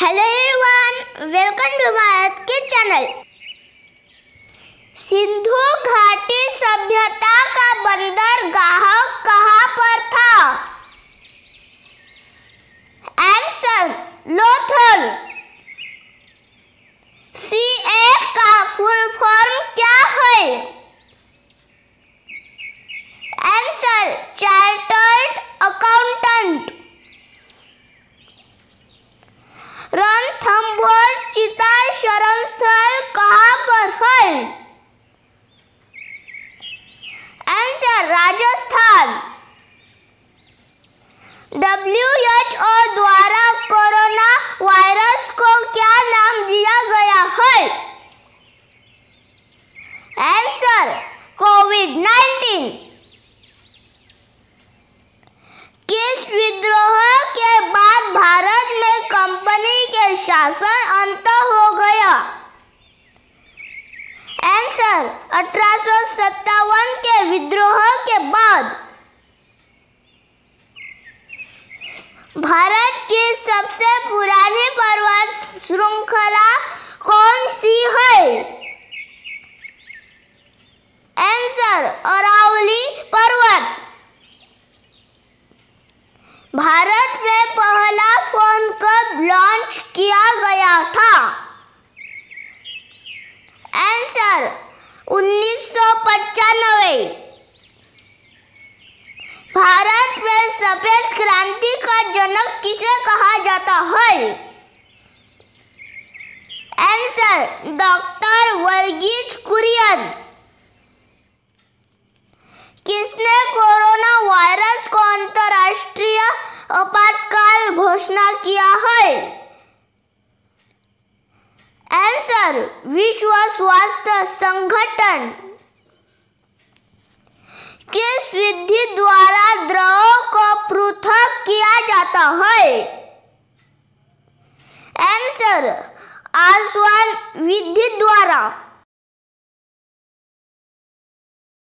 hello everyone welcome to Bharat के channel Sindhu घाटी सभ्यता का बंदरगाह कहाँ पर था आंसर लोथल सी एफ का फुल फॉर्म क्या है आंसर चार्टर्ड अकाउंटेंट धर्म स्थल कहाँ पर है answer Rajasthan W H O द्वारा कोरोना वायरस को क्या नाम दिया गया है आंसर कोविड नाइन्टीन किस विद सत्तर अठारह के विद्रोह के बाद भारत की सबसे पुरानी पर्वत श्रृंखला कौन सी है आंसर अरावली पर्वत भारत में पहला फोन कब लॉन्च किया गया था आंसर उन्नीस सौ पचानवे भारत में सफेद क्रांति का जनक किसे कहा जाता है आंसर डॉक्टर वर्गीज कुरियन किसने कोरोना वायरस को अंतर्राष्ट्रीय आपातकाल घोषणा किया है आंसर विश्व स्वास्थ्य संगठन किस विधि द्वारा द्रवों को पृथक किया जाता है आंसर आसवन विधि द्वारा